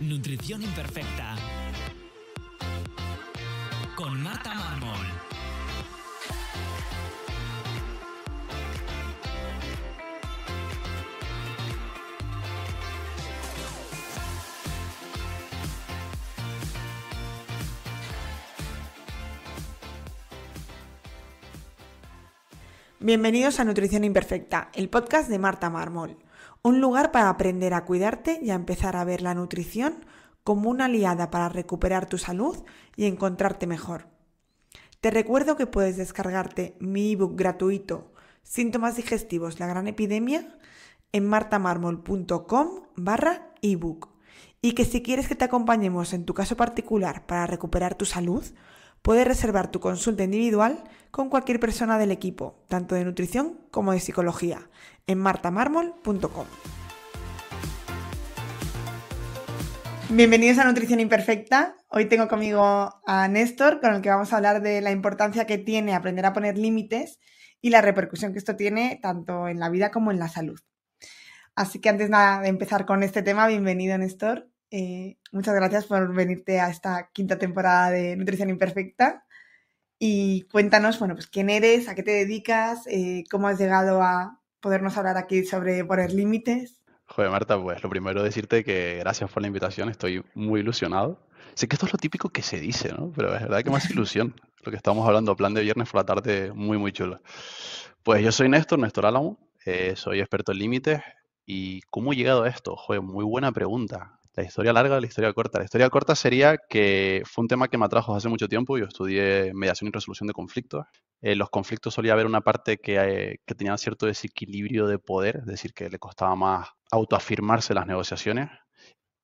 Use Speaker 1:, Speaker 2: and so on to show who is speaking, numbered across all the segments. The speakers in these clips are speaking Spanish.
Speaker 1: Nutrición Imperfecta. Con Marta Mármol. Bienvenidos a Nutrición Imperfecta, el podcast de Marta Mármol un lugar para aprender a cuidarte y a empezar a ver la nutrición como una aliada para recuperar tu salud y encontrarte mejor. Te recuerdo que puedes descargarte mi ebook gratuito Síntomas digestivos, la gran epidemia en martamarmol.com barra ebook y que si quieres que te acompañemos en tu caso particular para recuperar tu salud, Puedes reservar tu consulta individual con cualquier persona del equipo, tanto de nutrición como de psicología, en martamármol.com. Bienvenidos a Nutrición Imperfecta. Hoy tengo conmigo a Néstor, con el que vamos a hablar de la importancia que tiene aprender a poner límites y la repercusión que esto tiene tanto en la vida como en la salud. Así que antes nada de empezar con este tema, bienvenido Néstor. Eh, muchas gracias por venirte a esta quinta temporada de Nutrición Imperfecta. Y cuéntanos, bueno, pues quién eres, a qué te dedicas, eh, cómo has llegado a podernos hablar aquí sobre poner límites.
Speaker 2: Joder, Marta, pues lo primero decirte que gracias por la invitación, estoy muy ilusionado. Sé que esto es lo típico que se dice, ¿no? Pero es verdad que más ilusión lo que estamos hablando, plan de viernes por la tarde, muy, muy chulo. Pues yo soy Néstor, Néstor Álamo, eh, soy experto en límites. ¿Y cómo he llegado a esto? Joder, muy buena pregunta. La historia larga o la historia corta. La historia corta sería que fue un tema que me atrajo hace mucho tiempo. Yo estudié mediación y resolución de conflictos. En eh, los conflictos solía haber una parte eh, que, tenía cierto desequilibrio de poder, es decir, que le costaba más autoafirmarse las negociaciones.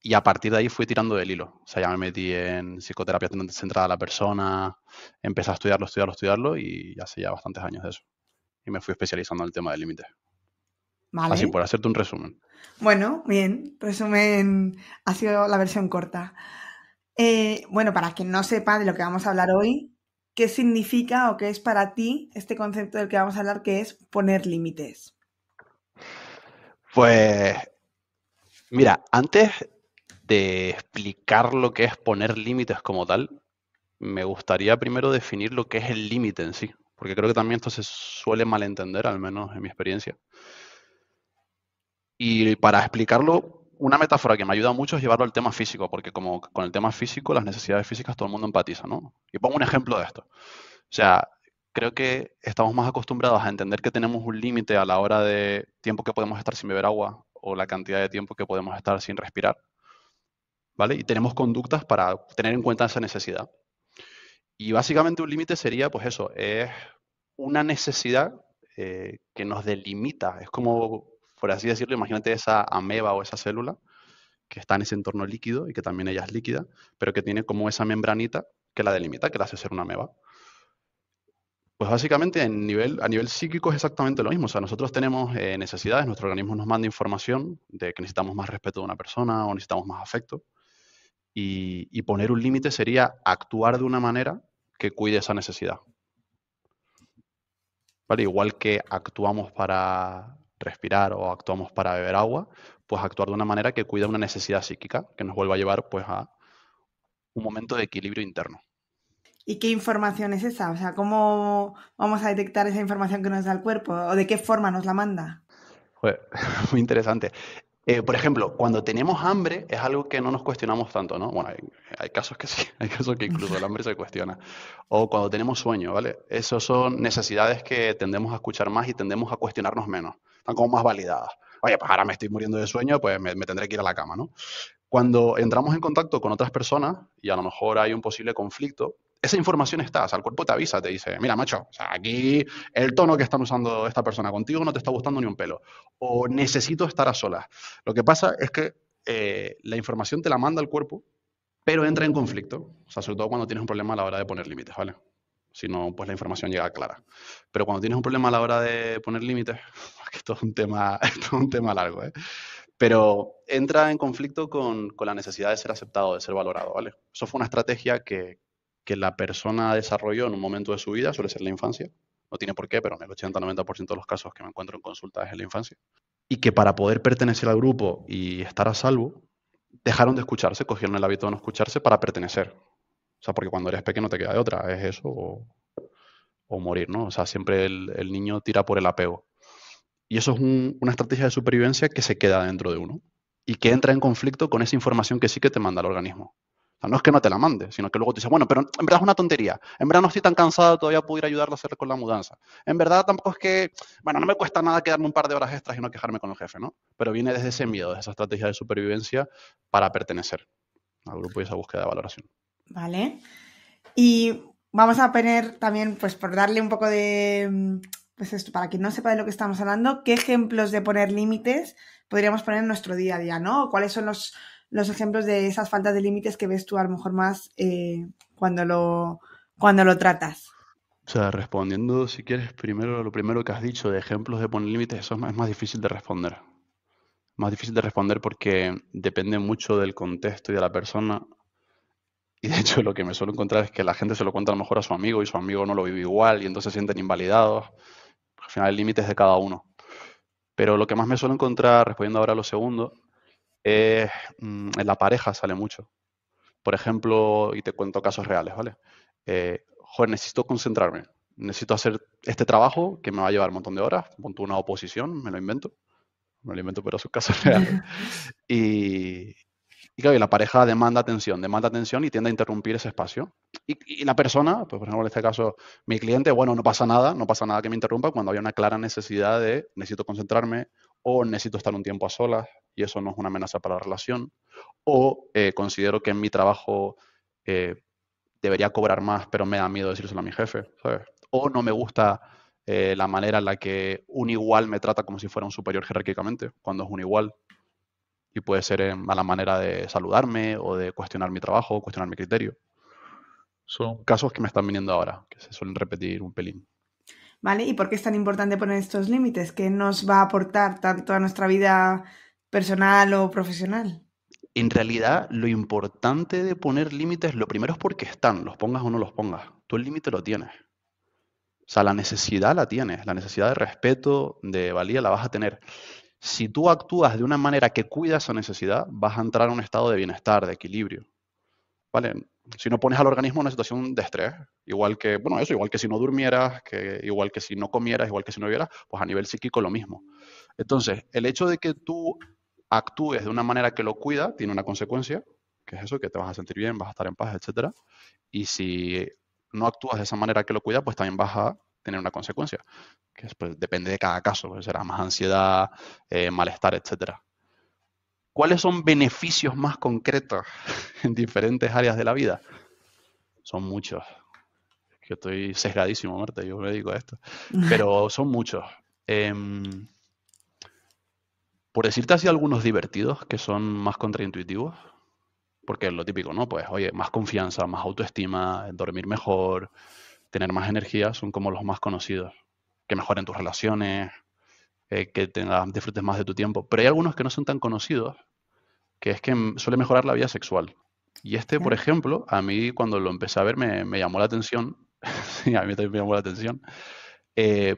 Speaker 2: Y a partir de ahí fui tirando del hilo. O sea, ya me metí en psicoterapia centrada a la persona, empecé a estudiarlo, estudiarlo, estudiarlo y hace ya bastantes años de eso. Y me fui especializando en el tema del límite. Así, por hacerte un resumen.
Speaker 1: Bueno, bien, resumen ha sido la versión corta. Eh, bueno, para quien no sepa de lo que vamos a hablar hoy, ¿qué significa o qué es para ti este concepto del que vamos a hablar, que es poner límites?
Speaker 2: Pues, mira, antes de explicar lo que es poner límites como tal, me gustaría primero definir lo que es el límite en sí, porque creo que también esto se suele malentender, al menos en mi experiencia. Y para explicarlo, una metáfora que me ayuda mucho es llevarlo al tema físico, porque como con el tema físico, las necesidades físicas todo el mundo empatiza, ¿no? Y pongo un ejemplo de esto. O sea, creo que estamos más acostumbrados a entender que tenemos un límite a la hora de tiempo que podemos estar sin beber agua o la cantidad de tiempo que podemos estar sin respirar, ¿vale? Y tenemos conductas para tener en cuenta esa necesidad. Y básicamente un límite sería, pues eso, es una necesidad eh, que nos delimita, es como por así decirlo, imagínate esa ameba o esa célula que está en ese entorno líquido y que también ella es líquida, pero que tiene como esa membranita que la delimita, que la hace ser una ameba. Pues básicamente en nivel, a nivel psíquico es exactamente lo mismo. O sea, nosotros tenemos eh, necesidades, nuestro organismo nos manda información de que necesitamos más respeto de una persona o necesitamos más afecto. Y, y poner un límite sería actuar de una manera que cuide esa necesidad. ¿Vale? Igual que actuamos para, respirar o actuamos para beber agua, pues actuar de una manera que cuida una necesidad psíquica que nos vuelva a llevar pues a un momento de equilibrio interno.
Speaker 1: ¿Y qué información es esa? O sea, ¿cómo vamos a detectar esa información que nos da el cuerpo? ¿O de qué forma nos la manda?
Speaker 2: muy interesante. Eh, por ejemplo, cuando tenemos hambre es algo que no nos cuestionamos tanto, ¿no? Bueno, hay, casos que sí, hay casos que incluso el hambre se cuestiona. O cuando tenemos sueño, ¿vale? Esas son necesidades que tendemos a escuchar más y tendemos a cuestionarnos menos. Están como más validadas. Oye, pues ahora me estoy muriendo de sueño, pues me tendré que ir a la cama, ¿no? Cuando entramos en contacto con otras personas y a lo mejor hay un posible conflicto, esa información está, o el cuerpo te avisa, te dice, mira, macho, aquí el tono que están usando esta persona contigo no te está gustando ni un pelo, o necesito estar a solas. Lo que pasa es que eh, la información te la manda el cuerpo, pero entra en conflicto, sobre todo cuando tienes un problema a la hora de poner límites, ¿vale? Si no, pues la información llega clara. Pero cuando tienes un problema a la hora de poner límites, esto es un tema, es un tema largo, ¿eh? pero entra en conflicto con, con, la necesidad de ser aceptado, de ser valorado, ¿vale? Eso fue una estrategia que, que la persona desarrolló en un momento de su vida, suele ser la infancia. No tiene por qué, pero en el 80-90% de los casos que me encuentro en consulta es en la infancia. Y que para poder pertenecer al grupo y estar a salvo, dejaron de escucharse, cogieron el hábito de no escucharse para pertenecer. O sea, porque cuando eres pequeño te queda de otra, es eso o, morir, ¿no? O sea, siempre el, niño tira por el apego. Y eso es una estrategia de supervivencia que se queda dentro de uno y que entra en conflicto con esa información que sí que te manda el organismo. O sea, no es que no te la mande, sino que luego te dice, bueno, pero en verdad es una tontería. En verdad no estoy tan cansado, todavía pudiera ayudarlo a hacer con la mudanza. En verdad tampoco es que, bueno, no me cuesta nada quedarme un par de horas extras y no quejarme con el jefe, ¿no? Pero viene desde ese miedo, desde esa estrategia de supervivencia para pertenecer al grupo y esa búsqueda de valoración.
Speaker 1: Vale. Y vamos a poner también, pues por darle un poco de, mm, pues esto, para quien no sepa de lo que estamos hablando, ¿qué ejemplos de poner límites podríamos poner en nuestro día a día, ¿no? ¿Cuáles son los los ejemplos de esas faltas de límites que ves tú a lo mejor más eh, cuando, lo, cuando lo tratas.
Speaker 2: O sea, respondiendo, si quieres, primero lo primero que has dicho de ejemplos de poner límites, eso es más, es más difícil de responder. Más difícil de responder porque depende mucho del contexto y de la persona. Y de hecho, lo que me suelo encontrar es que la gente se lo cuenta a lo mejor a su amigo y su amigo no lo vive igual y entonces se sienten invalidados. Al final, el límite es de cada uno. Pero lo que más me suelo encontrar, respondiendo ahora a lo segundo, Mm, en la pareja sale mucho. Por ejemplo, y te cuento casos reales, ¿vale? Eh, joder, necesito concentrarme, necesito hacer este trabajo que me va a llevar un montón de horas, monto una oposición, me lo invento, me lo invento, pero es un caso real. y, y claro, la pareja demanda atención, demanda atención y tiende a interrumpir ese espacio. Y, la persona, pues por ejemplo en este caso mi cliente, bueno, no pasa nada, no pasa nada que me interrumpa cuando hay una clara necesidad de necesito concentrarme o necesito estar un tiempo a solas y eso no es una amenaza para la relación, o eh, considero que en mi trabajo eh, debería cobrar más, pero me da miedo decírselo a mi jefe, O no me gusta eh, la manera en la que un igual me trata como si fuera un superior jerárquicamente, cuando es un igual. Y puede ser a mala manera de saludarme o de cuestionar mi trabajo, o cuestionar mi criterio. Son casos que me están viniendo ahora, que se suelen repetir un pelín.
Speaker 1: ¿Vale? ¿Y por qué es tan importante poner estos límites? ¿Qué nos va a aportar tanto a nuestra vida personal o profesional?
Speaker 2: En realidad, lo importante de poner límites, lo primero es porque están, los pongas o no los pongas. Tú el límite lo tienes. O sea, la necesidad la tienes, la necesidad de respeto, de valía la vas a tener. Si tú actúas de una manera que cuida esa necesidad, vas a entrar a un estado de bienestar, de equilibrio. ¿Vale? Si no pones al organismo en una situación de estrés, igual que, bueno, eso, igual que si no durmieras, que, igual que si no comieras, igual que si no vieras, pues a nivel psíquico lo mismo. Entonces, el hecho de que tú actúes de una manera que lo cuida, tiene una consecuencia, que es eso, que te vas a sentir bien, vas a estar en paz, etc. Y si no actúas de esa manera que lo cuida, pues también vas a tener una consecuencia, que pues, depende de cada caso, pues será más ansiedad, eh, malestar, etc. ¿Cuáles son beneficios más concretos en diferentes áreas de la vida? Son muchos. Yo que estoy sesgadísimo, Marta, yo me digo esto. Pero son muchos. Em, por decirte así algunos divertidos que son más contraintuitivos, porque es lo típico, ¿no? Pues oye, más confianza, más autoestima, dormir mejor, tener más energía, son como los más conocidos. Que mejoren tus relaciones, eh, que disfrutes más de tu tiempo. Pero hay algunos que no son tan conocidos, que es que suele mejorar la vida sexual. Y este, por ejemplo, a mí cuando lo empecé a ver me, llamó la atención, sí, a mí también me llamó la atención, eh,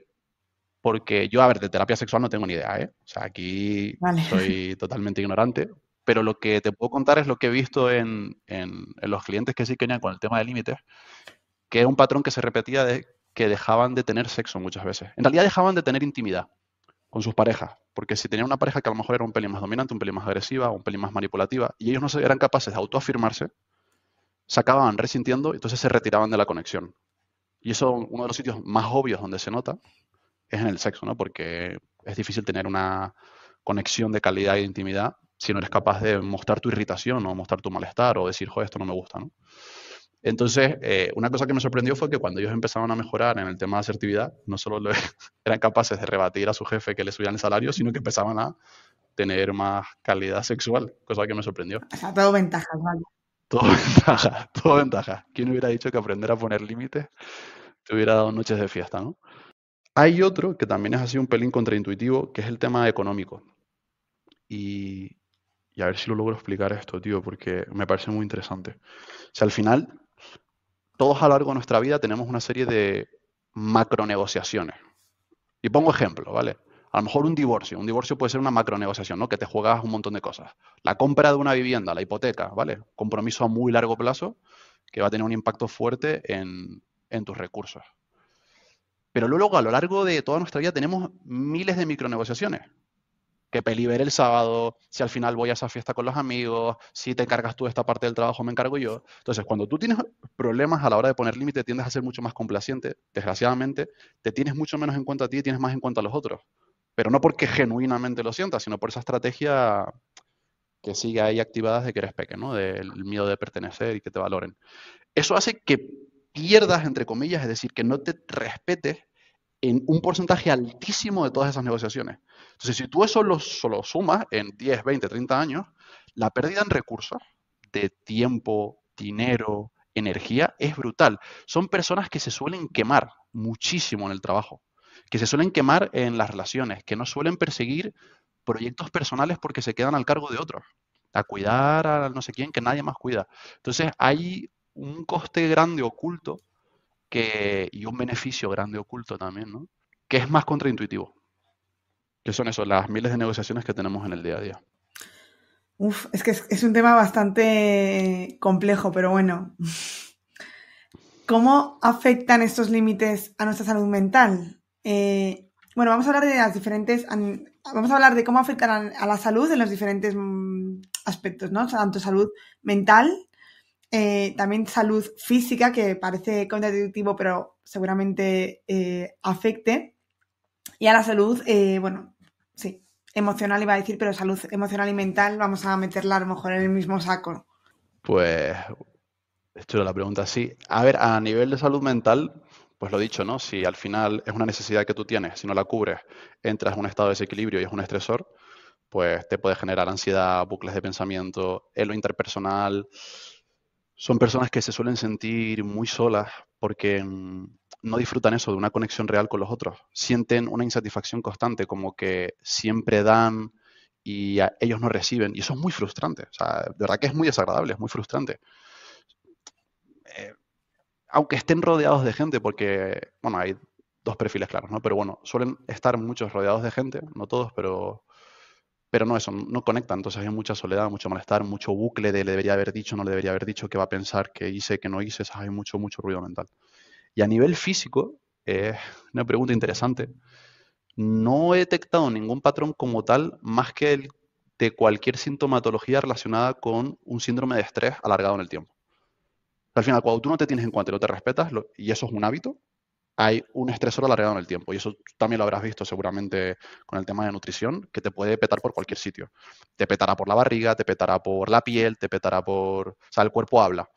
Speaker 2: porque yo, a ver, de terapia sexual no tengo ni idea, ¿eh? O sea, aquí soy totalmente ignorante, pero lo que te puedo contar es lo que he visto en, los clientes que sí tenían con el tema de límites, que es un patrón que se repetía de que dejaban de tener sexo muchas veces. En realidad dejaban de tener intimidad con sus parejas, porque si tenían una pareja que a lo mejor era un pelín más dominante, un pelín más agresiva, un pelín más manipulativa, y ellos no eran capaces de autoafirmarse, se acababan resintiendo, y entonces se retiraban de la conexión. Y eso es uno de los sitios más obvios donde se nota es en el sexo, ¿no? Porque es difícil tener una conexión de calidad e intimidad si no eres capaz de mostrar tu irritación o mostrar tu malestar o decir, joder, esto no me gusta, ¿no? Entonces, eh, una cosa que me sorprendió fue que cuando ellos empezaron a mejorar en el tema de asertividad, no solo eran capaces de rebatir a su jefe que le subían el salario, sino que empezaban a tener más calidad sexual, cosa que me sorprendió.
Speaker 1: O todo ventajas, ¿vale?
Speaker 2: Todo ventaja, todo ventaja. ¿Quién hubiera dicho que aprender a poner límites te hubiera dado noches de fiesta, no? Hay otro que también es así un pelín contraintuitivo, que es el tema económico. Y, a ver si lo logro explicar esto, tío, porque me parece muy interesante. Si al final, todos a lo largo de nuestra vida tenemos una serie de macronegociaciones. Y pongo ejemplo, ¿vale? A lo mejor un divorcio. Un divorcio puede ser una macronegociación, ¿no? Que te juegas un montón de cosas. La compra de una vivienda, la hipoteca, ¿vale? Compromiso a muy largo plazo que va a tener un impacto fuerte en tus recursos. Pero luego a lo largo de toda nuestra vida tenemos miles de micronegociaciones. Que peliver pues, el sábado, si al final voy a esa fiesta con los amigos, si te encargas tú de esta parte del trabajo, me encargo yo. Entonces, cuando tú tienes problemas a la hora de poner límite, tiendes a ser mucho más complaciente, desgraciadamente, te tienes mucho menos en cuenta a ti y tienes más en cuenta a los otros. Pero no porque genuinamente lo sientas, sino por esa estrategia que sigue ahí activada de que eres pequeño, ¿no? Del miedo de pertenecer y que te valoren. Eso hace que pierdas, entre comillas, es decir, que no te respetes en un porcentaje altísimo de todas esas negociaciones. Entonces, si tú eso lo, solo sumas en 10, 20, 30 años, la pérdida en recursos de tiempo, dinero, energía es brutal. Son personas que se suelen quemar muchísimo en el trabajo, que se suelen quemar en las relaciones, que no suelen perseguir proyectos personales porque se quedan al cargo de otros, a cuidar a no sé quién que nadie más cuida. Entonces, hay un coste grande oculto que, y un beneficio grande oculto también, ¿no? Que es más contraintuitivo. Que son eso, las miles de negociaciones que tenemos en el día a día.
Speaker 1: Uf, es que es, un tema bastante complejo, pero bueno. ¿Cómo afectan estos límites a nuestra salud mental? Eh, bueno, vamos a hablar de las diferentes. Vamos a hablar de cómo afectan a la salud en los diferentes mm, aspectos, ¿no? Tanto salud mental eh, también salud física, que parece contradictivo, pero seguramente eh, afecte. Y a la salud, eh, bueno, sí, emocional iba a decir, pero salud emocional y mental, vamos a meterla a lo mejor en el mismo saco.
Speaker 2: Pues, esto la pregunta, sí. A ver, a nivel de salud mental, pues lo dicho, ¿no? Si al final es una necesidad que tú tienes, si no la cubres, entras en un estado de desequilibrio y es un estresor, pues te puede generar ansiedad, bucles de pensamiento, en lo interpersonal, son personas que se suelen sentir muy solas porque mm, no disfrutan eso, de una conexión real con los otros. Sienten una insatisfacción constante, como que siempre dan y ellos no reciben. Y eso es muy frustrante. O sea, de verdad que es muy desagradable, es muy frustrante. Eh, aunque estén rodeados de gente, porque, bueno, hay dos perfiles claros, ¿no? Pero bueno, suelen estar muchos rodeados de gente, no todos, pero pero no, eso no conecta, entonces hay mucha soledad, mucho malestar, mucho bucle de le debería haber dicho, no le debería haber dicho, qué va a pensar, que hice, que no hice, hay mucho, mucho ruido mental. Y a nivel físico, es una pregunta interesante. No he detectado ningún patrón como tal, más que el de cualquier sintomatología relacionada con un síndrome de estrés alargado en el tiempo. Al final, cuando tú no te tienes en cuenta y no te respetas, y eso es un hábito, hay un estresor alargado en el tiempo. Y eso también lo habrás visto seguramente con el tema de nutrición, que te puede petar por cualquier sitio. Te petará por la barriga, te petará por la piel, te petará por... O sea, el cuerpo habla.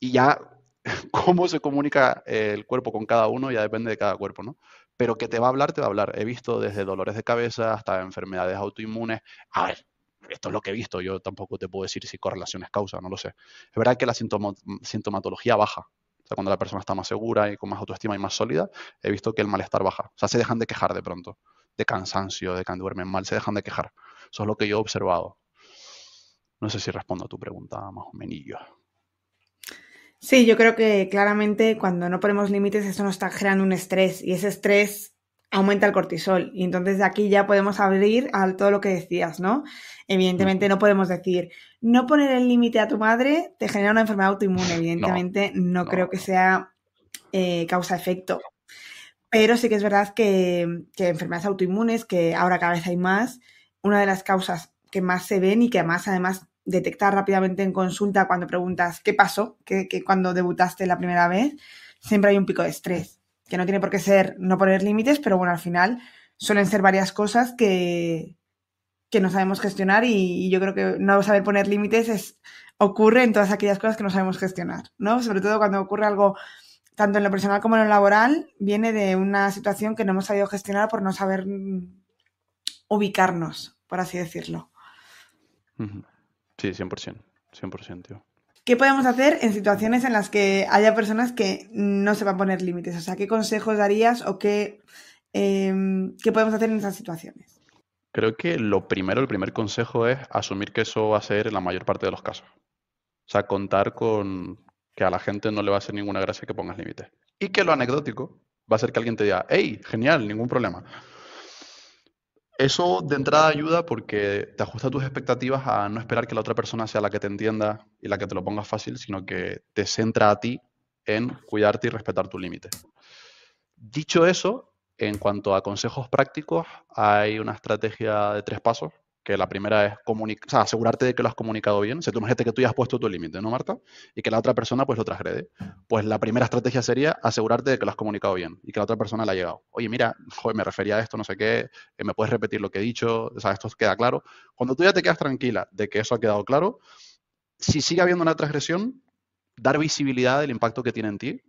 Speaker 2: Y ya cómo se comunica el cuerpo con cada uno ya depende de cada cuerpo, ¿no? Pero que te va a hablar, te va a hablar. He visto desde dolores de cabeza hasta enfermedades autoinmunes. A ver, esto es lo que he visto. Yo tampoco te puedo decir si correlaciones es causa, no lo sé. Es verdad que la sintomatología baja o sea, cuando la persona está más segura y con más autoestima y más sólida, he visto que el malestar baja. O sea, se dejan de quejar de pronto, de cansancio, de que duermen mal, se dejan de quejar. Eso es lo que yo he observado. No sé si respondo a tu pregunta más o menos.
Speaker 1: Sí, yo creo que claramente cuando no ponemos límites, eso nos está generando un estrés y ese estrés aumenta el cortisol. Y entonces de aquí ya podemos abrir a todo lo que decías, ¿no? Evidentemente no podemos decir, no poner el límite a tu madre te genera una enfermedad autoinmune. Evidentemente no, creo que sea eh, causa-efecto. Pero sí que es verdad que, enfermedades autoinmunes, que ahora cada vez hay más, una de las causas que más se ven y que además además detectar rápidamente en consulta cuando preguntas qué pasó, que cuando debutaste la primera vez, siempre hay un pico de estrés que no tiene por qué ser no poner límites, pero bueno, al final suelen ser varias cosas que, que no sabemos gestionar y, yo creo que no saber poner límites es, ocurre en todas aquellas cosas que no sabemos gestionar, ¿no? Sobre todo cuando ocurre algo tanto en lo personal como en lo laboral, viene de una situación que no hemos sabido gestionar por no saber ubicarnos, por así decirlo.
Speaker 2: Sí, 100%, 100%, tío.
Speaker 1: ¿Qué podemos hacer en situaciones en las que haya personas que no se van a poner límites? O sea, ¿qué consejos darías o qué, em, qué podemos hacer en esas situaciones?
Speaker 2: Creo que lo primero, el primer consejo es asumir que eso va a ser en la mayor parte de los casos. O sea, contar con que a la gente no le va a hacer ninguna gracia que pongas límites. Y que lo anecdótico va a ser que alguien te diga, hey, genial, ningún problema. Eso de entrada ayuda porque te ajusta tus expectativas a no esperar que la otra persona sea la que te entienda y la que te lo ponga fácil, sino que te centra a ti en cuidarte y respetar tu límite. Dicho eso, en cuanto a consejos prácticos, hay una estrategia de tres pasos que la primera es asegurarte de que lo has comunicado bien. si tu tú imagínate que tú ya has puesto tu límite, ¿no, Marta? Y que la otra persona pues lo trasgrede. Pues la primera estrategia sería asegurarte de que lo has comunicado bien y que la otra persona le ha llegado. Oye, mira, me refería a esto, no sé qué, eh, me puedes repetir lo que he dicho, esto queda claro. Cuando tú ya te quedas tranquila de que eso ha quedado claro, si sigue habiendo una transgresión, dar visibilidad del impacto que tiene en ti.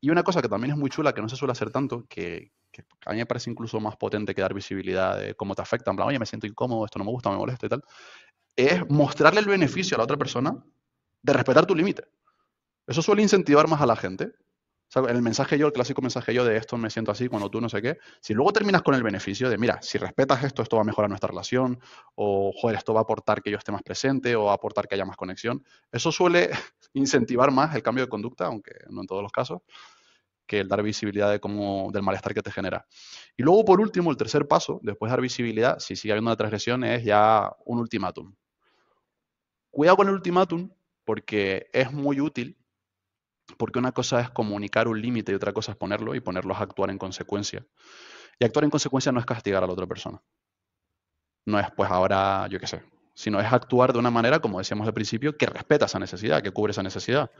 Speaker 2: Y una cosa que también es muy chula, que no se suele hacer tanto, que, que a mí me parece incluso más potente que dar visibilidad de cómo te afecta, en plan, oye, me siento incómodo, esto no me gusta, me molesta y tal, es mostrarle el beneficio a la otra persona de respetar tu límite. Eso suele incentivar más a la gente. el mensaje yo, el clásico mensaje yo de esto me siento así cuando tú no sé qué. Si luego terminas con el beneficio de, mira, si respetas esto, esto va a mejorar nuestra relación, o joder, esto va a aportar que yo esté más presente, o va a aportar que haya más conexión. Eso suele incentivar más el cambio de conducta, aunque no en todos los casos que el dar visibilidad de cómo, del malestar que te genera. Y luego, por último, el tercer paso, después dar visibilidad, si sigue habiendo una transgresión, es ya un ultimátum. Cuidado con el ultimátum, porque es muy útil, porque una cosa es comunicar un límite y otra cosa es ponerlo y ponerlos a actuar en consecuencia. Y actuar en consecuencia no es castigar a la otra persona. No es, pues ahora, yo qué sé, sino es actuar de una manera, como decíamos al principio, que respeta esa necesidad, que cubre esa necesidad.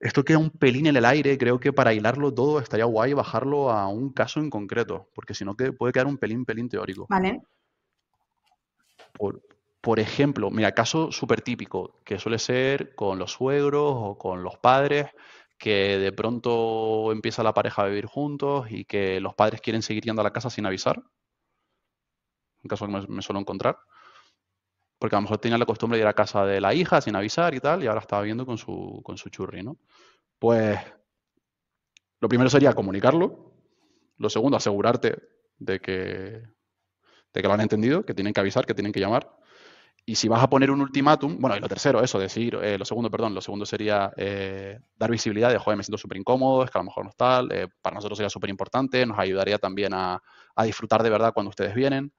Speaker 2: Esto queda un pelín en el aire, creo que para hilarlo todo estaría guay bajarlo a un caso en concreto, porque si no puede quedar un pelín, pelín teórico. Vale. Por, ejemplo, mira, caso súper típico, que suele ser con los suegros o con los padres, que de pronto empieza la pareja a vivir juntos y que los padres quieren seguir yendo a la casa sin avisar. Un caso que me suelo encontrar porque a lo mejor tenía la costumbre de ir a casa de la hija sin avisar y tal, y ahora estaba viendo con su, churri, ¿no? Pues lo primero sería comunicarlo, lo segundo, asegurarte de que, que lo han entendido, que tienen que avisar, que tienen que llamar. Y si vas a poner un ultimátum, bueno, y lo tercero, eso, decir, eh, lo segundo, perdón, lo segundo sería eh, dar visibilidad de, joder, me siento súper incómodo, es que a lo mejor no está, eh, para nosotros sería súper importante, nos ayudaría también a disfrutar de verdad cuando ustedes vienen.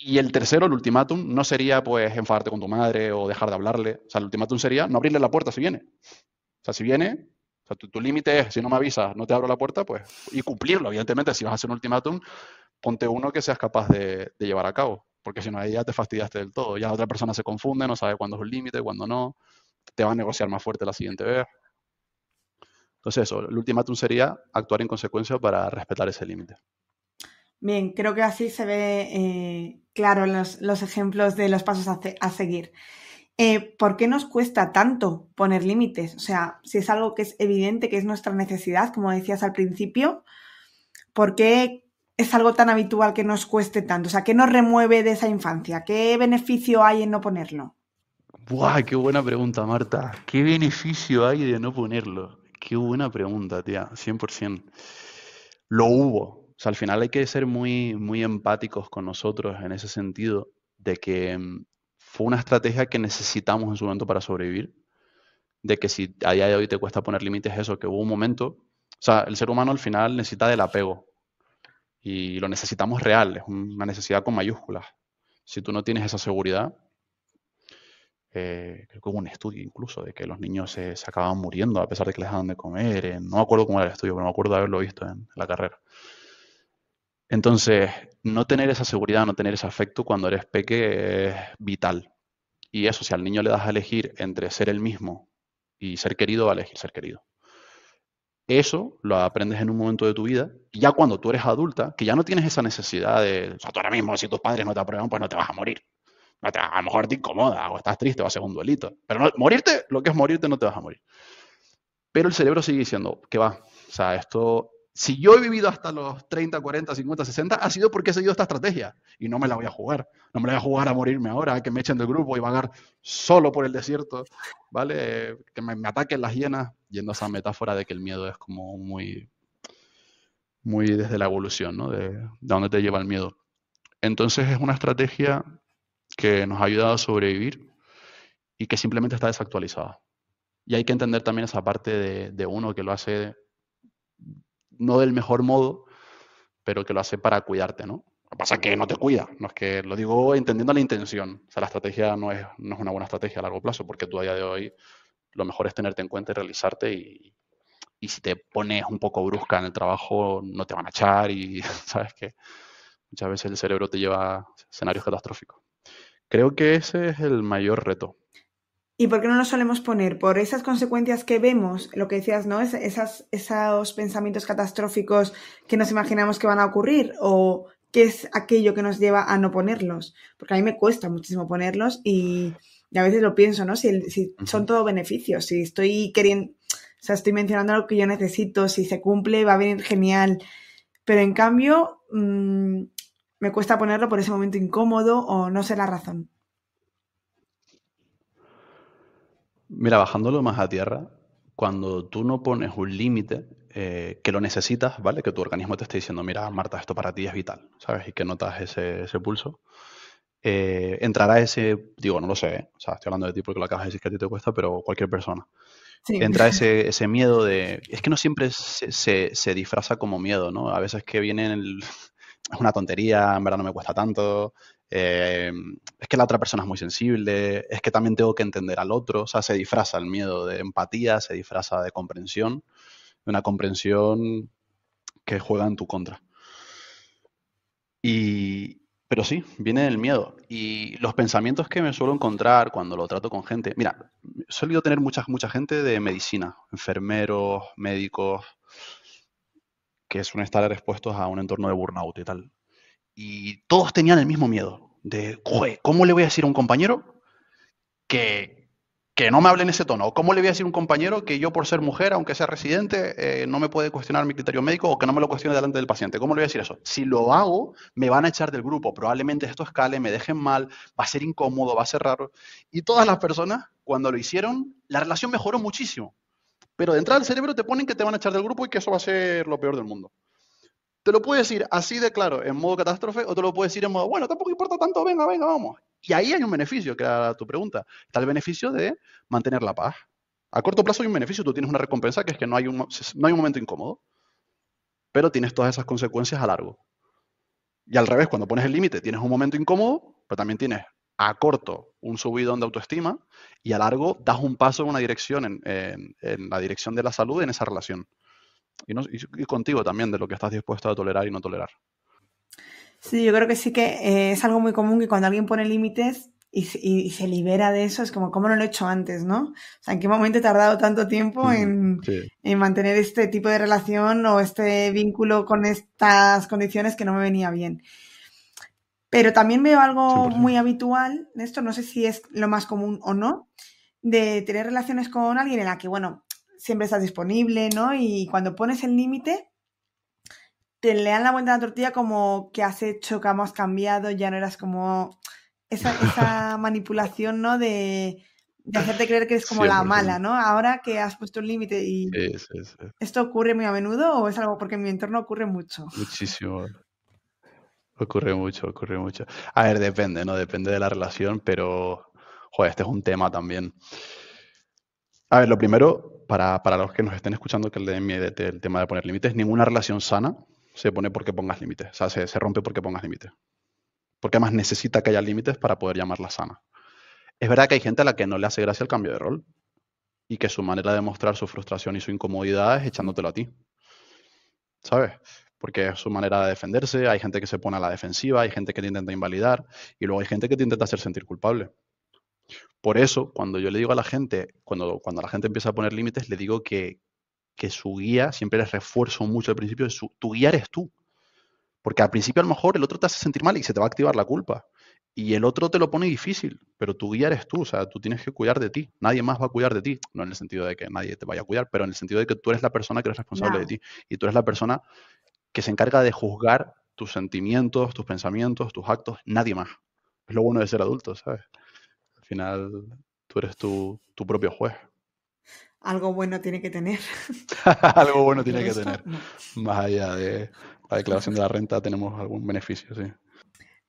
Speaker 2: Y el tercero, el ultimátum, no sería pues enfadarte con tu madre o dejar de hablarle. O sea, el ultimátum sería no abrirle la puerta si viene. O sea, si viene, o sea, tu, límite es, si no me avisas, no te abro la puerta, pues, y cumplirlo. Evidentemente, si vas a hacer un ultimátum, ponte uno que seas capaz de, de llevar a cabo. Porque si no, ahí ya te fastidiaste del todo. Ya la otra persona se confunde, no sabe cuándo es un límite, cuándo no. Te va a negociar más fuerte la siguiente vez. Entonces, eso, el ultimátum sería actuar en consecuencia para respetar ese límite.
Speaker 1: Bien, creo que así se ve eh, claro los, los, ejemplos de los pasos a, seguir. Eh, ¿Por qué nos cuesta tanto poner límites? O sea, si es algo que es evidente, que es nuestra necesidad, como decías al principio, ¿por qué es algo tan habitual que nos cueste tanto? O sea, ¿qué nos remueve de esa infancia? ¿Qué beneficio hay en no ponerlo?
Speaker 2: ¡Buah! ¡Qué buena pregunta, Marta! ¿Qué beneficio hay de no ponerlo? ¡Qué buena pregunta, tía! 100%. Lo hubo, o sea, al final hay que ser muy, muy empáticos con nosotros en ese sentido de que mm, fue una estrategia que necesitamos en su momento para sobrevivir, de que si a día de hoy te cuesta poner límites eso, que hubo un momento, o sea, el ser humano al final necesita del apego y lo necesitamos real, es una necesidad con mayúsculas. Si tú no tienes esa seguridad, eh, creo que hubo un estudio incluso de que los niños se, acababan muriendo a pesar de que les daban de comer, eh, no me acuerdo cómo era el estudio, pero me acuerdo de haberlo visto en la carrera. Entonces, no tener esa seguridad, no tener ese afecto cuando eres peque es vital. Y eso, si al niño le das a elegir entre ser el mismo y ser querido, va a elegir ser querido. Eso lo aprendes en un momento de tu vida, ya cuando tú eres adulta, que ya no tienes esa necesidad de, o sea, tú ahora mismo, si tus padres no te aprueban, pues no te vas a morir. a lo mejor te incomoda, o estás triste, o haces un duelito. Pero morirte, lo que es morirte, no te vas a morir. Pero el cerebro sigue diciendo, que va, o sea, esto si yo he vivido hasta los 30, 40, 50, 60, ha sido porque he seguido esta estrategia y no me la voy a jugar. No me la voy a jugar a morirme ahora, a que me echen del grupo y vagar solo por el desierto, ¿vale? Que me, ataquen las hienas, yendo a esa metáfora de que el miedo es como muy, muy desde la evolución, ¿no? De, dónde te lleva el miedo. Entonces es una estrategia que nos ha ayudado a sobrevivir y que simplemente está desactualizada. Y hay que entender también esa parte de, de uno que lo hace no del mejor modo, pero que lo hace para cuidarte, ¿no? Lo que pasa es que no te cuida, no es que lo digo entendiendo la intención. O sea, la estrategia no es, no es una buena estrategia a largo plazo, porque tú a día de hoy lo mejor es tenerte en cuenta y realizarte y, y si te pones un poco brusca en el trabajo, no te van a echar y sabes que muchas veces el cerebro te lleva a escenarios catastróficos. Creo que ese es el mayor reto.
Speaker 1: ¿Y por qué no nos solemos poner? Por esas consecuencias que vemos, lo que decías, ¿no? Es, esas, esos pensamientos catastróficos que nos imaginamos que van a ocurrir o qué es aquello que nos lleva a no ponerlos. Porque a mí me cuesta muchísimo ponerlos y, a veces lo pienso, ¿no? Si, son todo beneficios, si estoy queriendo, o sea, estoy mencionando lo que yo necesito, si se cumple va a venir genial. Pero en cambio, mm, me cuesta ponerlo por ese momento incómodo o no sé la razón.
Speaker 2: Mira, bajándolo más a tierra, cuando tú no pones un límite eh, que lo necesitas, ¿vale? Que tu organismo te esté diciendo, mira, Marta, esto para ti es vital, ¿sabes? Y que notas ese, pulso. Eh, entrará ese, digo, no lo sé, ¿eh? o sea, estoy hablando de ti porque lo acabas de decir que a ti te cuesta, pero cualquier persona. Entra ese, ese, miedo de, es que no siempre se, disfraza como miedo, ¿no? A veces que viene el, es una tontería, en verdad no me cuesta tanto, eh, es que la otra persona es muy sensible, es que también tengo que entender al otro, o sea, se disfraza el miedo de empatía, se disfraza de comprensión, de una comprensión que juega en tu contra. Y, pero sí, viene el miedo. Y los pensamientos que me suelo encontrar cuando lo trato con gente, mira, suelo tener mucha, mucha gente de medicina, enfermeros, médicos, que es un estar expuestos a un entorno de burnout y tal. Y todos tenían el mismo miedo de, ¿cómo le voy a decir a un compañero que, que no me hable en ese tono? ¿Cómo le voy a decir a un compañero que yo por ser mujer, aunque sea residente, eh, no me puede cuestionar mi criterio médico o que no me lo cuestione delante del paciente? ¿Cómo le voy a decir eso? Si lo hago, me van a echar del grupo, probablemente esto escale, me dejen mal, va a ser incómodo, va a ser raro. Y todas las personas, cuando lo hicieron, la relación mejoró muchísimo. Pero de entrada cerebro te ponen que te van a echar del grupo y que eso va a ser lo peor del mundo. Te lo puedes decir así de claro, en modo catástrofe, o te lo puedes decir en modo, bueno, tampoco importa tanto, venga, venga, vamos. Y ahí hay un beneficio, que era tu pregunta. Está el beneficio de mantener la paz. A corto plazo hay un beneficio, tú tienes una recompensa, que es que no hay un, no hay un momento incómodo, pero tienes todas esas consecuencias a largo. Y al revés, cuando pones el límite, tienes un momento incómodo, pero también tienes a corto un subidón de autoestima y a largo das un paso en una dirección, en, la dirección de la salud en esa relación. Y, contigo también, de lo que estás dispuesto a tolerar y no tolerar.
Speaker 1: Sí, yo creo que sí que eh, es algo muy común que cuando alguien pone límites y, se libera de eso, es como, ¿cómo no lo he hecho antes, no? O sea, ¿en qué momento he tardado tanto tiempo en, en mantener este tipo de relación o este vínculo con estas condiciones que no me venía bien? Pero también veo algo muy habitual, esto no sé si es lo más común o no, de tener relaciones con alguien en la que, bueno, siempre estás disponible, ¿no? Y cuando pones el límite, te le dan la vuelta a la tortilla como que has hecho, que has cambiado, ya no eras como esa, esa manipulación, ¿no? De, de, hacerte creer que eres como la mala, ¿no? Ahora que has puesto un límite y... ¿Esto ocurre muy a menudo o es algo porque en mi entorno ocurre mucho?
Speaker 2: Muchísimo. Ocurre mucho, ocurre mucho. A ver, depende, ¿no? Depende de la relación, pero, joder, este es un tema también. A ver, lo primero, para, los que nos estén escuchando, que el, el tema de poner límites, ninguna relación sana se pone porque pongas límites, o sea, se, se rompe porque pongas límites. Porque además necesita que haya límites para poder llamarla sana. Es verdad que hay gente a la que no le hace gracia el cambio de rol y que su manera de mostrar su frustración y su incomodidad es echándotelo a ti. ¿Sabes? porque es su manera de defenderse, hay gente que se pone a la defensiva, hay gente que te intenta invalidar y luego hay gente que te intenta hacer sentir culpable. Por eso, cuando yo le digo a la gente, cuando, cuando la gente empieza a poner límites, le digo que, su guía, siempre es refuerzo mucho al principio, tu guía eres tú. Porque al principio a lo mejor el otro te hace sentir mal y se te va a activar la culpa. Y el otro te lo pone difícil, pero tu guía eres tú, o sea, tú tienes que cuidar de ti. Nadie más va a cuidar de ti, no en el sentido de que nadie te vaya a cuidar, pero en el sentido de que tú eres la persona que eres responsable de ti. Y tú eres la persona que se encarga de juzgar tus sentimientos, tus pensamientos, tus actos, nadie más. Es lo bueno de ser adulto, ¿sabes? Al final tú eres tu, propio juez.
Speaker 1: Algo bueno tiene que tener.
Speaker 2: Algo bueno tiene que tener. Más allá de la declaración de la renta tenemos
Speaker 1: algún beneficio, sí.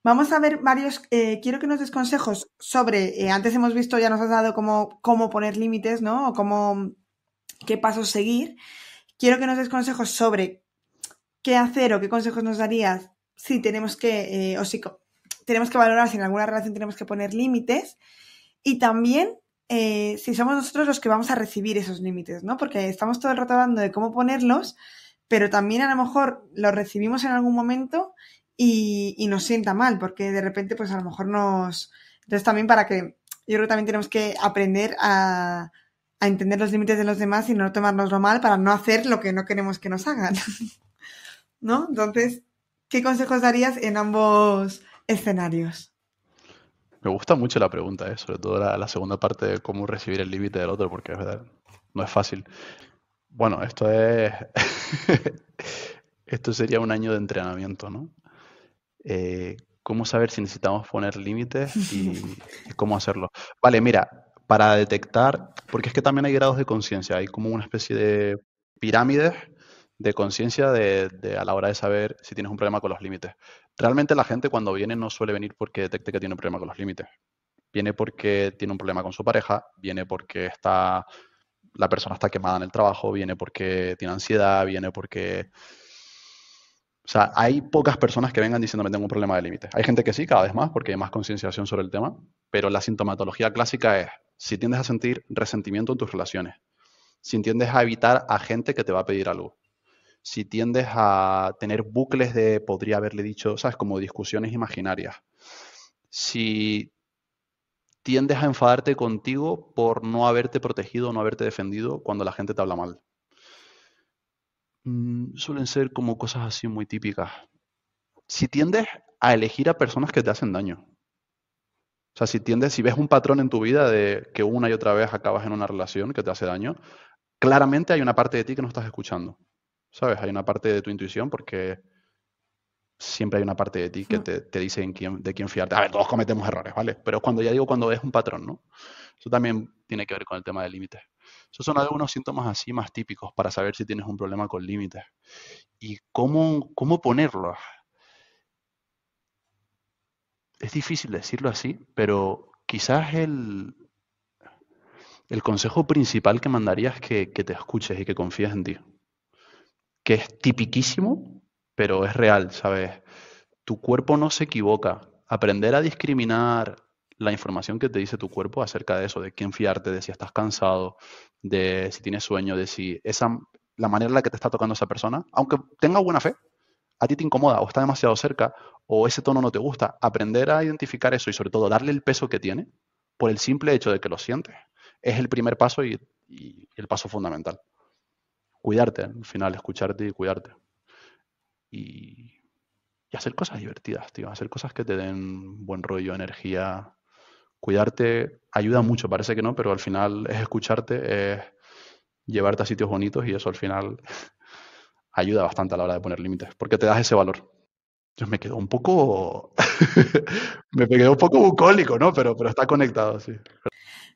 Speaker 1: Vamos a ver varios, eh, quiero que nos des consejos sobre, eh, antes hemos visto, ya nos has dado cómo, cómo poner límites, ¿no? O cómo, qué pasos seguir. Quiero que nos des consejos sobre qué hacer o qué consejos nos darías si tenemos que, eh, o si tenemos que valorar si en alguna relación tenemos que poner límites y también eh, si somos nosotros los que vamos a recibir esos límites, ¿no? Porque estamos todo el rato hablando de cómo ponerlos, pero también a lo mejor los recibimos en algún momento y, nos sienta mal, porque de repente pues a lo mejor nos... Entonces también para que... Yo creo que también tenemos que aprender a, entender los límites de los demás y no lo mal para no hacer lo que no queremos que nos hagan. ¿no? Entonces, ¿qué consejos darías en ambos escenarios?
Speaker 2: Me gusta mucho la pregunta, ¿eh? sobre todo la, segunda parte de cómo recibir el límite del otro, porque es verdad, no es fácil. Bueno, esto es. esto sería un año de entrenamiento, ¿no? Eh, ¿Cómo saber si necesitamos poner límites y, cómo hacerlo? Vale, mira, para detectar, porque es que también hay grados de conciencia, hay como una especie de pirámides de conciencia de, a la hora de saber si tienes un problema con los límites. Realmente la gente cuando viene no suele venir porque detecte que tiene un problema con los límites. Viene porque tiene un problema con su pareja, viene porque está la persona está quemada en el trabajo, viene porque tiene ansiedad, viene porque o sea, hay pocas personas que vengan diciéndome tengo un problema de límites. Hay gente que sí, cada vez más, porque hay más concienciación sobre el tema, pero la sintomatología clásica es si tiendes a sentir resentimiento en tus relaciones, si tiendes a evitar a gente que te va a pedir algo, si tiendes a tener bucles de, podría haberle dicho, ¿sabes? Como discusiones imaginarias. Si tiendes a enfadarte contigo por no haberte protegido, no haberte defendido cuando la gente te habla mal. Mm, suelen ser como cosas así muy típicas. Si tiendes a elegir a personas que te hacen daño. O sea, si tiendes, si ves un patrón en tu vida de que una y otra vez acabas en una relación que te hace daño, claramente hay una parte de ti que no estás escuchando. ¿sabes? Hay una parte de tu intuición porque siempre hay una parte de ti que te, dice en quién, de quién fiarte. A ver, todos cometemos errores, ¿vale? Pero cuando ya digo cuando es un patrón, ¿no? Eso también tiene que ver con el tema de límites. Esos son algunos síntomas así más típicos para saber si tienes un problema con límites. ¿Y cómo, cómo ponerlos? Es difícil decirlo así, pero quizás el, el consejo principal que mandarías es que, que te escuches y que confíes en ti que es tipiquísimo, pero es real, ¿sabes? Tu cuerpo no se equivoca. Aprender a discriminar la información que te dice tu cuerpo acerca de eso, de quién fiarte, de si estás cansado, de si tienes sueño, de si esa, la manera en la que te está tocando esa persona, aunque tenga buena fe, a ti te incomoda o está demasiado cerca o ese tono no te gusta. Aprender a identificar eso y sobre todo darle el peso que tiene por el simple hecho de que lo sientes es el primer paso y, y el paso fundamental cuidarte, al final, escucharte y cuidarte. Y, hacer cosas divertidas, tío, hacer cosas que te den buen rollo, energía. Cuidarte ayuda mucho, parece que no, pero al final es escucharte, es llevarte a sitios bonitos y eso al final ayuda bastante a la hora de poner límites, porque te das ese valor. Yo me quedo un poco. me quedo un poco bucólico, ¿no? Pero, pero está conectado, sí.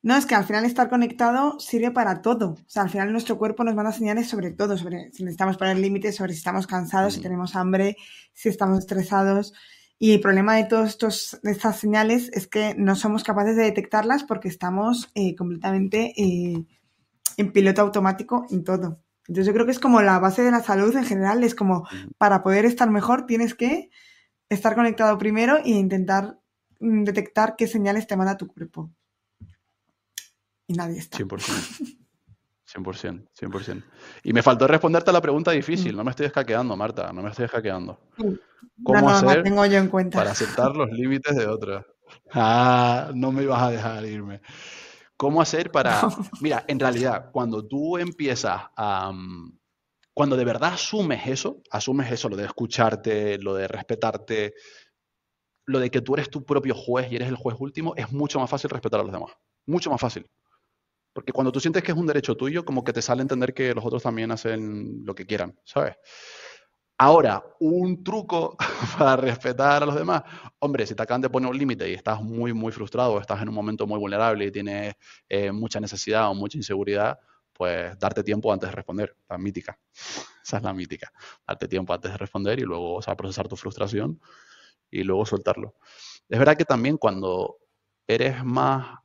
Speaker 1: No, es que al final estar conectado sirve para todo. O sea, al final nuestro cuerpo nos manda señales sobre todo, sobre si necesitamos poner límites, sobre si estamos cansados, si tenemos hambre, si estamos estresados. Y el problema de todas estas señales es que no somos capaces de detectarlas porque estamos eh, completamente eh, en piloto automático en todo. Entonces yo creo que es como la base de la salud en general, es como para poder estar mejor tienes que estar conectado primero e intentar mm, detectar qué señales te manda tu cuerpo nadie
Speaker 2: está. 100%. 100%, 100%. Y me faltó responderte a la pregunta difícil. Mm. No me estoy escaqueando, Marta. No me estoy escaqueando.
Speaker 1: Mm. ¿Cómo hacer tengo en cuenta. para
Speaker 2: aceptar los límites de otros? Ah, no me ibas a dejar irme. ¿Cómo hacer para...? Mira, en realidad, cuando tú empiezas a... Mm, cuando de verdad asumes eso, asumes eso, lo de escucharte, lo de respetarte, lo de que tú eres tu propio juez y eres el juez último, es mucho más fácil respetar a los demás. Mucho más fácil. Porque cuando tú sientes que es un derecho tuyo, como que te sale entender que los otros también hacen lo que quieran, ¿sabes? Ahora, un truco para respetar a los demás. Hombre, si te acaban de poner un límite y estás muy, muy frustrado, estás en un momento muy vulnerable y tienes eh, mucha necesidad o mucha inseguridad, pues darte tiempo antes de responder, la mítica. Esa es la mítica. Darte tiempo antes de responder y luego, vas a procesar tu frustración y luego soltarlo. Es verdad que también cuando eres más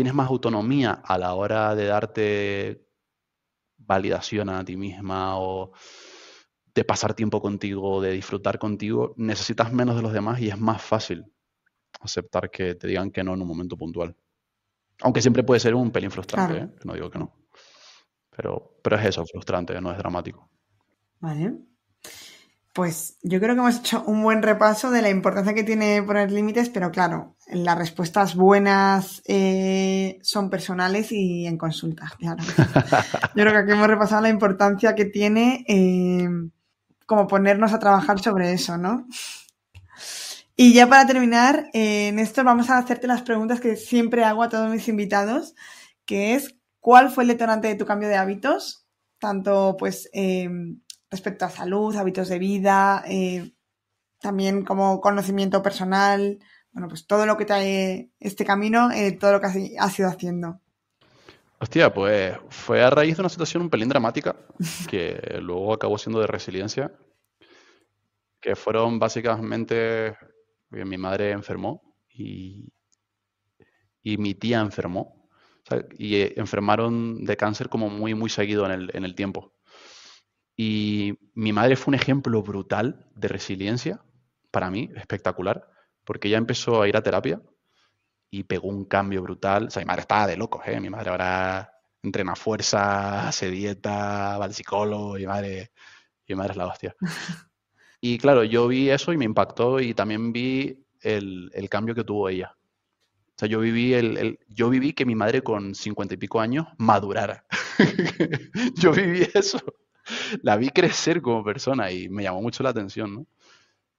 Speaker 2: tienes más autonomía a la hora de darte validación a ti misma o de pasar tiempo contigo, de disfrutar contigo, necesitas menos de los demás y es más fácil aceptar que te digan que no en un momento puntual. Aunque siempre puede ser un pelín frustrante, ¿eh? no digo que no. Pero, pero es eso, frustrante, no es dramático.
Speaker 1: Vale. Pues yo creo que hemos hecho un buen repaso de la importancia que tiene poner límites, pero claro, las respuestas buenas eh, son personales y en consulta, claro. Yo creo que aquí hemos repasado la importancia que tiene eh, como ponernos a trabajar sobre eso, ¿no? Y ya para terminar, eh, Néstor, vamos a hacerte las preguntas que siempre hago a todos mis invitados, que es, ¿cuál fue el detonante de tu cambio de hábitos? Tanto pues respecto a salud, hábitos de vida, eh, también como conocimiento personal, bueno, pues todo lo que trae este camino, eh, todo lo que has, ido haciendo.
Speaker 2: Hostia, pues fue a raíz de una situación un pelín dramática, que luego acabó siendo de resiliencia, que fueron básicamente, eh, mi madre enfermó y, y mi tía enfermó, y enfermaron de cáncer como muy, muy seguido en el, en el tiempo. Y mi madre fue un ejemplo brutal de resiliencia, para mí, espectacular, porque ella empezó a ir a terapia y pegó un cambio brutal. O sea, mi madre estaba de locos, ¿eh? Mi madre ahora entrena fuerza, hace dieta, va al psicólogo, mi madre, mi madre es la hostia. Y claro, yo vi eso y me impactó y también vi el, cambio que tuvo ella. O sea, yo viví, yo viví que mi madre con cincuenta y pico años madurara. yo viví eso. la vi crecer como persona y me llamó mucho la atención, ¿no?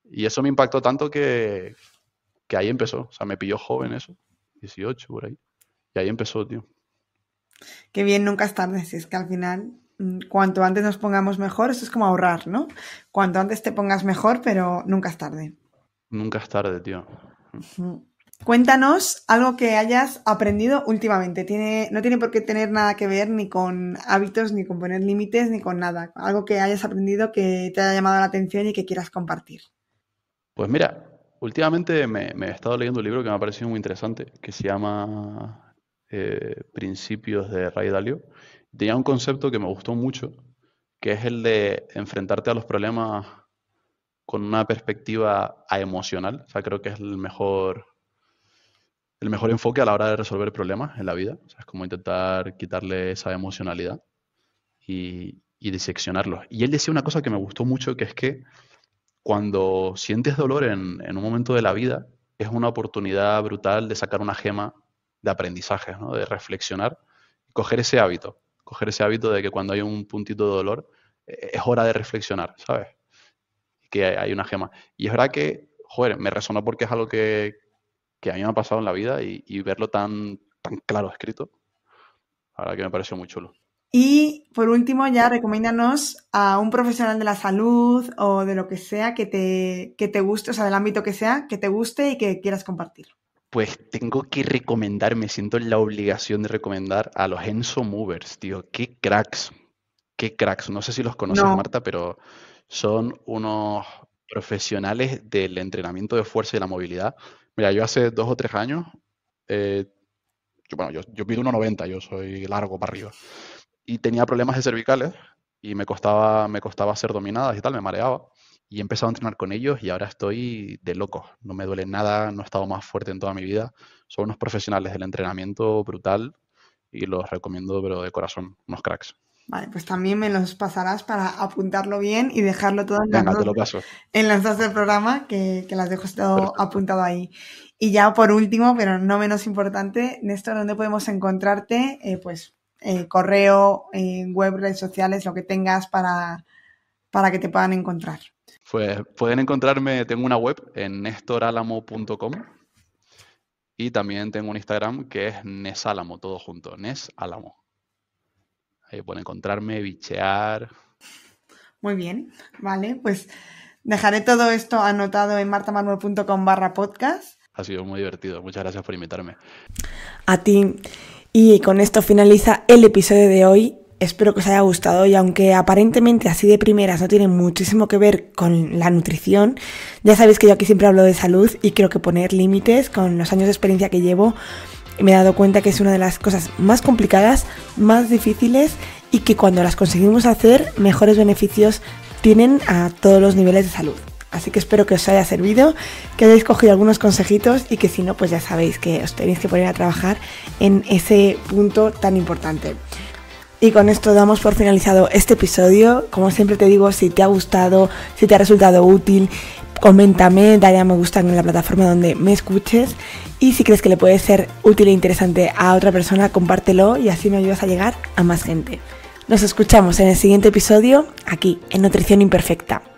Speaker 2: Y eso me impactó tanto que, ahí empezó. O sea, me pilló joven eso, 18 por ahí. Y ahí empezó, tío.
Speaker 1: Qué bien, nunca es tarde, si es que al final, mm, cuanto antes nos pongamos mejor, eso es como ahorrar, ¿no? Cuanto antes te pongas mejor, pero nunca es tarde.
Speaker 2: Nunca es tarde, tío.
Speaker 1: Cuéntanos algo que hayas aprendido últimamente. no tiene por qué tener nada que ver ni con hábitos, ni con poner límites, ni con nada. Algo que hayas aprendido que te haya llamado la atención y que quieras compartir.
Speaker 2: Pues mira, últimamente me, he estado leyendo un libro que me ha parecido muy interesante, que se llama eh, Principios de Ray Dalio. Tenía un concepto que me gustó mucho, que es el de enfrentarte a los problemas con una perspectiva emocional. O sea, creo que es el mejor el mejor enfoque a la hora de resolver problemas en la vida. es como intentar quitarle esa emocionalidad y, diseccionarlo. Y él decía una cosa que me gustó mucho, que es que cuando sientes dolor en, un momento de la vida, es una oportunidad brutal de sacar una gema de aprendizaje, ¿no? de reflexionar, y coger ese hábito, coger ese hábito de que cuando hay un puntito de dolor, eh, es hora de reflexionar, ¿sabes? Que hay una gema. Y es verdad que, joder, me resonó porque es algo que, que a mí me ha pasado en la vida y, verlo tan, tan claro escrito, ahora que me pareció muy chulo.
Speaker 1: Y por último, ya recomiéndanos a un profesional de la salud o de lo que sea que te, te guste, o sea, del ámbito que sea, que te guste y que quieras compartir.
Speaker 2: Pues tengo que recomendar, me siento en la obligación de recomendar a los Enzo Movers, tío. Qué cracks, qué cracks. No sé si los conoces, Marta, pero son unos profesionales del entrenamiento de fuerza y la movilidad. Mira, yo hace dos o tres años, eh, yo, bueno, yo, yo pido 1,90, yo soy largo para arriba, y tenía problemas de cervicales y me costaba, me costaba hacer dominadas y tal, me mareaba. Y he empezado a entrenar con ellos y ahora estoy de loco. No me duele nada, no he estado más fuerte en toda mi vida. Son unos profesionales del entrenamiento brutal y los recomiendo, pero de corazón, unos cracks.
Speaker 1: Vale, pues también me los pasarás para apuntarlo bien y dejarlo todo en, las, dos del programa, que, las dejo todo apuntado ahí. Y ya por último, pero no menos importante, Néstor, ¿dónde podemos encontrarte? Eh, pues eh, correo, eh, web, redes sociales, lo que tengas para, para que te puedan encontrar.
Speaker 2: Pues pueden encontrarme, tengo una web en nestoralamo.com y también tengo un Instagram que es Nesálamo, todo junto, Nesálamo pueden eh, encontrarme, bichear.
Speaker 1: Muy bien, vale, pues dejaré todo esto anotado en martamanuel.com barra podcast.
Speaker 2: Ha sido muy divertido, muchas gracias por invitarme.
Speaker 1: A ti. Y con esto finaliza el episodio de hoy. Espero que os haya gustado y aunque aparentemente así de primeras no tiene muchísimo que ver con la nutrición, ya sabéis que yo aquí siempre hablo de salud y creo que poner límites con los años de experiencia que llevo me he dado cuenta que es una de las cosas más complicadas, más difíciles y que cuando las conseguimos hacer, mejores beneficios tienen a todos los niveles de salud. Así que espero que os haya servido, que hayáis cogido algunos consejitos y que si no, pues ya sabéis que os tenéis que poner a trabajar en ese punto tan importante. Y con esto damos por finalizado este episodio. Como siempre te digo, si te ha gustado, si te ha resultado útil, coméntame, dale a me gusta en la plataforma donde me escuches y si crees que le puede ser útil e interesante a otra persona, compártelo y así me ayudas a llegar a más gente. Nos escuchamos en el siguiente episodio aquí, en Nutrición Imperfecta.